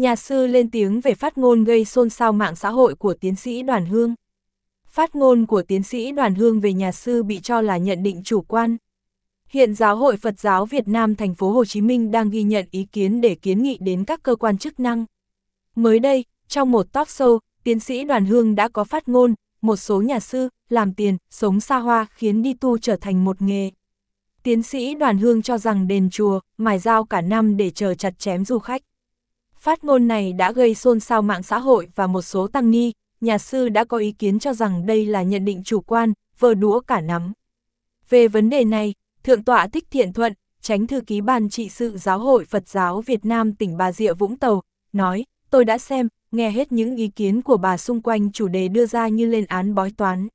Nhà sư lên tiếng về phát ngôn gây xôn xao mạng xã hội của tiến sĩ Đoàn Hương. Phát ngôn của tiến sĩ Đoàn Hương về nhà sư bị cho là nhận định chủ quan. Hiện Giáo hội Phật giáo Việt Nam thành phố Hồ Chí Minh đang ghi nhận ý kiến để kiến nghị đến các cơ quan chức năng. Mới đây, trong một talk show, tiến sĩ Đoàn Hương đã có phát ngôn, một số nhà sư làm tiền, sống xa hoa khiến đi tu trở thành một nghề. Tiến sĩ Đoàn Hương cho rằng đền chùa, mài dao cả năm để chờ chặt chém du khách. Phát ngôn này đã gây xôn xao mạng xã hội và một số tăng ni, nhà sư đã có ý kiến cho rằng đây là nhận định chủ quan, vờ đũa cả nắm. Về vấn đề này, Thượng tọa Thích Thiện Thuận, tránh thư ký ban trị sự giáo hội Phật giáo Việt Nam tỉnh Bà Rịa Vũng Tàu, nói, tôi đã xem, nghe hết những ý kiến của bà xung quanh chủ đề đưa ra như lên án bói toán.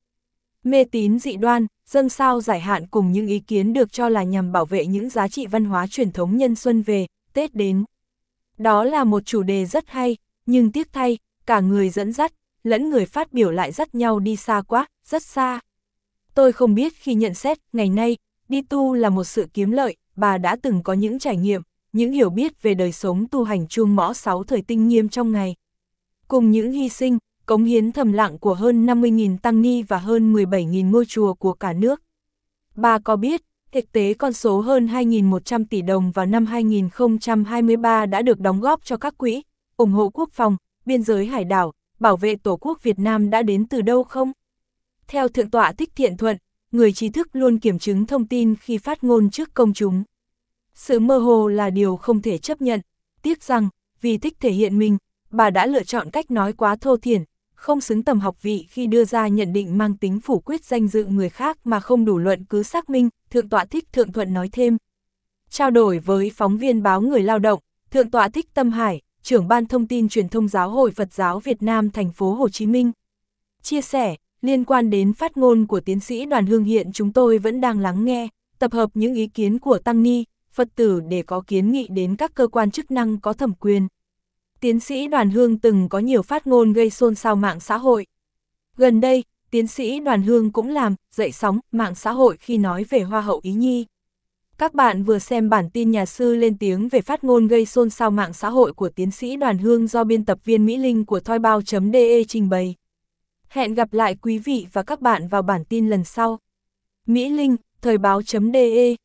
Mê tín dị đoan, dâng sao giải hạn cùng những ý kiến được cho là nhằm bảo vệ những giá trị văn hóa truyền thống nhân xuân về, Tết đến. Đó là một chủ đề rất hay, nhưng tiếc thay, cả người dẫn dắt, lẫn người phát biểu lại dắt nhau đi xa quá, rất xa. Tôi không biết khi nhận xét, ngày nay, đi tu là một sự kiếm lợi, bà đã từng có những trải nghiệm, những hiểu biết về đời sống tu hành chuông mõ sáu thời tinh nghiêm trong ngày. Cùng những hy sinh, cống hiến thầm lặng của hơn 50.000 tăng ni và hơn 17.000 ngôi chùa của cả nước. Bà có biết, thực tế con số hơn 2.100 tỷ đồng vào năm 2023 đã được đóng góp cho các quỹ, ủng hộ quốc phòng, biên giới hải đảo, bảo vệ Tổ quốc Việt Nam đã đến từ đâu không? Theo Thượng tọa Thích Thiện Thuận, người trí thức luôn kiểm chứng thông tin khi phát ngôn trước công chúng. Sự mơ hồ là điều không thể chấp nhận, tiếc rằng, vì thích thể hiện mình, bà đã lựa chọn cách nói quá thô thiển, không xứng tầm học vị khi đưa ra nhận định mang tính phủ quyết danh dự người khác mà không đủ luận cứ xác minh, Thượng tọa thích Thượng Thuận nói thêm. Trao đổi với phóng viên báo Người Lao động, Thượng tọa thích Tâm Hải, trưởng ban thông tin truyền thông giáo hội Phật giáo Việt Nam thành phố Hồ Chí Minh. Chia sẻ, liên quan đến phát ngôn của tiến sĩ đoàn hương hiện chúng tôi vẫn đang lắng nghe, tập hợp những ý kiến của Tăng Ni, Phật tử để có kiến nghị đến các cơ quan chức năng có thẩm quyền. Tiến sĩ Đoàn Hương từng có nhiều phát ngôn gây xôn xao mạng xã hội. Gần đây, tiến sĩ Đoàn Hương cũng làm, dậy sóng, mạng xã hội khi nói về Hoa hậu Ý Nhi. Các bạn vừa xem bản tin nhà sư lên tiếng về phát ngôn gây xôn xao mạng xã hội của tiến sĩ Đoàn Hương do biên tập viên Mỹ Linh của thoibao.de trình bày. Hẹn gặp lại quý vị và các bạn vào bản tin lần sau. Mỹ Linh, thời báo.de